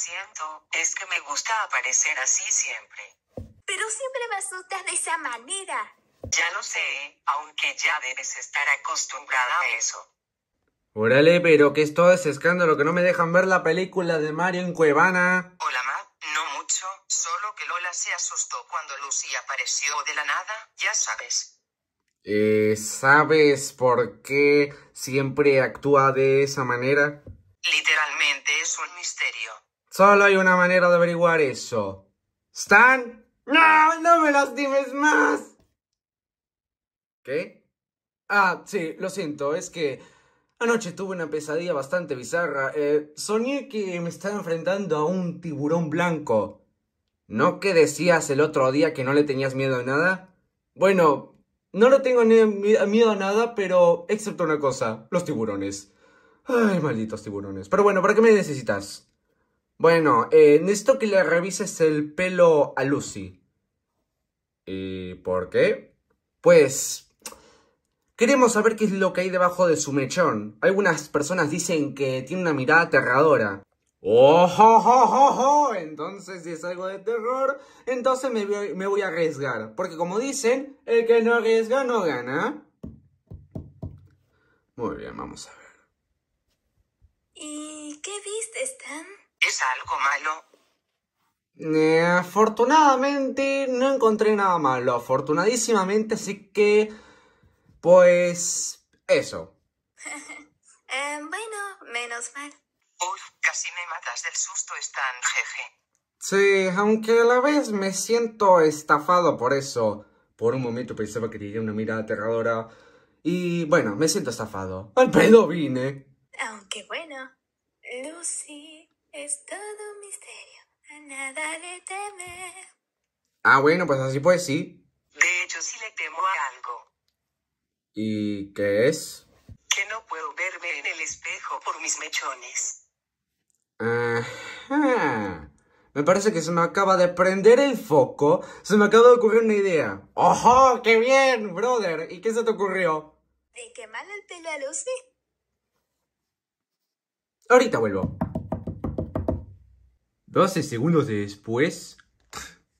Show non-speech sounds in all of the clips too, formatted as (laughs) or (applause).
siento, es que me gusta aparecer así siempre. Pero siempre me asusta de esa manera. Ya lo sé, aunque ya debes estar acostumbrada a eso. Órale, pero que es todo ese escándalo que no me dejan ver la película de Mario en Cuevana. Hola, Ma, no mucho, solo que Lola se asustó cuando Lucy apareció de la nada, ya sabes. Eh, ¿sabes por qué siempre actúa de esa manera? Literalmente es un misterio. Solo hay una manera de averiguar eso. ¿Stan? ¡No! ¡No me lastimes más! ¿Qué? Ah, sí, lo siento, es que anoche tuve una pesadilla bastante bizarra. Eh, soñé que me estaba enfrentando a un tiburón blanco. ¿No que decías el otro día que no le tenías miedo a nada? Bueno, no lo tengo miedo a nada, pero excepto una cosa, los tiburones. Ay, malditos tiburones. Pero bueno, ¿para qué me necesitas? Bueno, eh, necesito que le revises el pelo a Lucy. ¿Y por qué? Pues... Queremos saber qué es lo que hay debajo de su mechón. Algunas personas dicen que tiene una mirada aterradora. ¡Oh, oh, oh, Entonces, si es algo de terror, entonces me me voy a arriesgar. Porque como dicen, el que no arriesga no gana. Muy bien, vamos a ver. ¿Y qué viste, Stan? ¿Es algo malo? afortunadamente no encontré nada malo, afortunadísimamente, así que... Pues... eso. (laughs) Eh, bueno, menos mal. casi me matas del susto, están, jeje. Sí, aunque a la vez me siento estafado por eso. Por un momento pensaba que tenía una mirada aterradora. Y bueno, me siento estafado. Al pedo vine. Aunque bueno, Lucy. Es todo un misterio, a nada de teme. Ah, bueno, pues así pues sí. De hecho, sí le temo a algo. ¿Y qué es? Que no puedo verme en el espejo por mis mechones. Ajá. Me parece que se me acaba de prender el foco. Se me acaba de ocurrir una idea. ¡Ojo! ¡Qué bien, brother! ¿Y qué se te ocurrió? De quemar el pelo a Lucy. Ahorita vuelvo. 12 segundos después...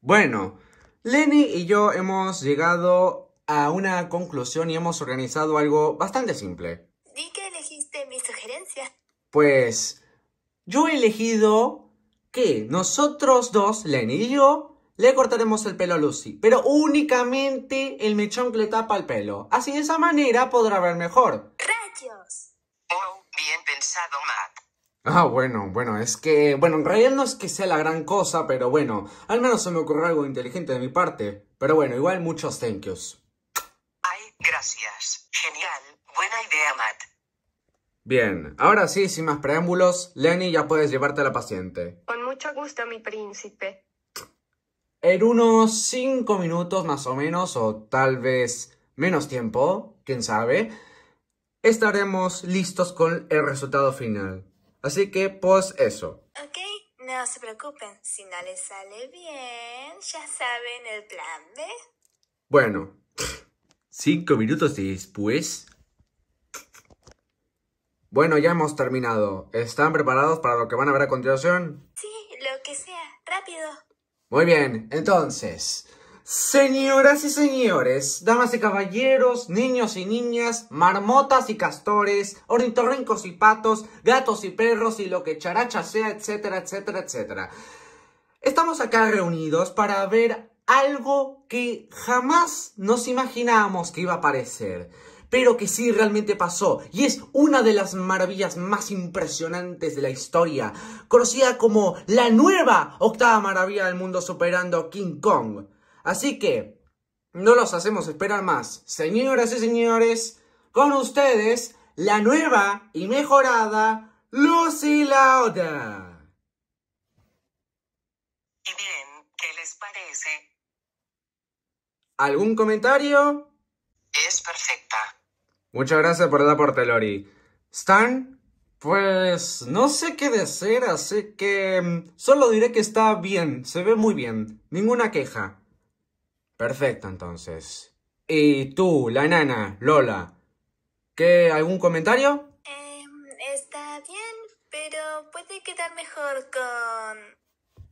Bueno, Lenny y yo hemos llegado a una conclusión y hemos organizado algo bastante simple. Di que elegiste mi sugerencia. Pues yo he elegido que nosotros dos, Lenny y yo, le cortaremos el pelo a Lucy, pero únicamente el mechón que le tapa el pelo. Así de esa manera podrá ver mejor. ¡Rayos! Oh, bien pensado, Matt. Ah, bueno, bueno, es que, bueno, en realidad no es que sea la gran cosa, pero bueno, al menos se me ocurrió algo inteligente de mi parte. Pero bueno, igual muchos thank yous. Ay, gracias. Genial. Buena idea, Matt. Bien, ahora sí, sin más preámbulos, Lenny, ya puedes llevarte a la paciente. Con mucho gusto, mi príncipe. En unos cinco minutos más o menos, o tal vez menos tiempo, quién sabe, estaremos listos con el resultado final. Así que pues eso. Ok, no se preocupen, si no les sale bien, ya saben el plan B. Bueno, cinco minutos después. Bueno, ya hemos terminado. ¿Están preparados para lo que van a ver a continuación? Sí, lo que sea, rápido. Muy bien, entonces... Señoras y señores, damas y caballeros, niños y niñas, marmotas y castores, ornitorrincos y patos, gatos y perros y lo que characha sea, etcétera, etcétera, etcétera. Estamos acá reunidos para ver algo que jamás nos imaginábamos que iba a aparecer, pero que sí realmente pasó, y es una de las maravillas más impresionantes de la historia, conocida como la nueva octava maravilla del mundo superando King Kong. Así que no los hacemos esperar más. Señoras y señores, con ustedes la nueva y mejorada Lucy Lauda. Y bien, ¿qué les parece? ¿Algún comentario? Es perfecta. Muchas gracias por el aporte, Lori. Stan, pues no sé qué decir, así que mm, solo diré que está bien, se ve muy bien, ninguna queja. Perfecto, entonces. ¿Y tú, la nana, Lola? ¿Qué? ¿Algún comentario? Eh, está bien, pero puede quedar mejor con...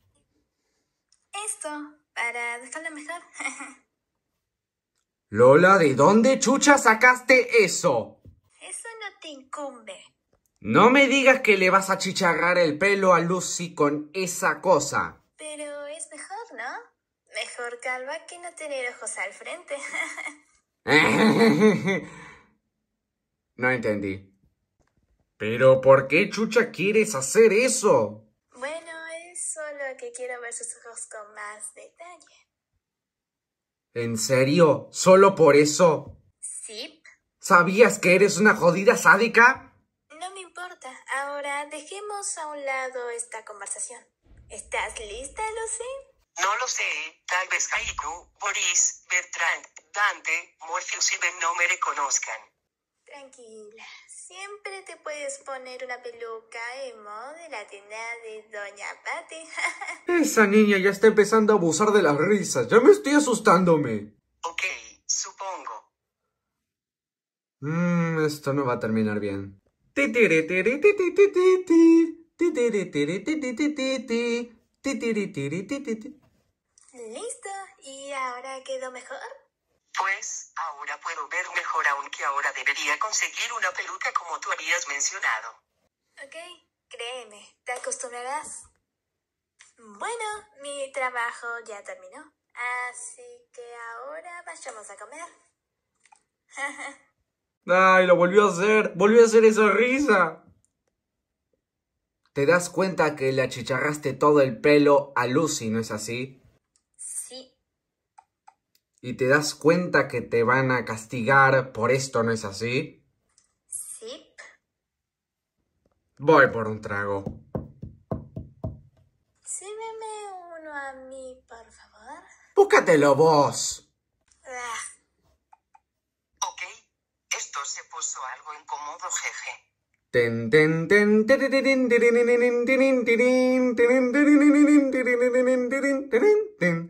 Esto, para dejarlo mejor. (laughs) Lola, ¿de dónde chucha sacaste eso? Eso no te incumbe. No me digas que le vas a chicharrar el pelo a Lucy con esa cosa. Pero es mejor, ¿no? Mejor calva que no tener ojos al frente. (laughs) no entendí. Pero ¿por qué chucha quieres hacer eso? Bueno, es solo que quiero ver sus ojos con más detalle. ¿En serio? ¿Solo por eso? Sí. ¿Sabías que eres una jodida sádica? No me importa. Ahora dejemos a un lado esta conversación. ¿Estás lista, Lucy? No lo sé, tal vez tú Boris, Bertrand, Dante, Morpheus y Ben no me reconozcan. Tranquila, siempre te puedes poner una peluca emo de la tienda de Doña Patty. (laughs) Esa niña ya está empezando a abusar de las risas, ya me estoy asustándome. Ok, supongo. Mmm, esto no va a terminar bien. Listo, ¿y ahora quedó mejor? Pues, ahora puedo ver mejor, aunque ahora debería conseguir una peluca como tú habías mencionado. Ok, créeme, te acostumbrarás. Bueno, mi trabajo ya terminó, así que ahora vayamos a comer. (laughs) Ay, lo volvió a hacer, volvió a hacer esa risa. Te das cuenta que le achicharraste todo el pelo a Lucy, ¿no es así? y te das cuenta que te van a castigar por esto, ¿no es así? Sí. Voy por un trago. uno a mí, por favor. Búscatelo vos. Ok, esto se puso algo incómodo, jeje. Ten, ten, ten, ten,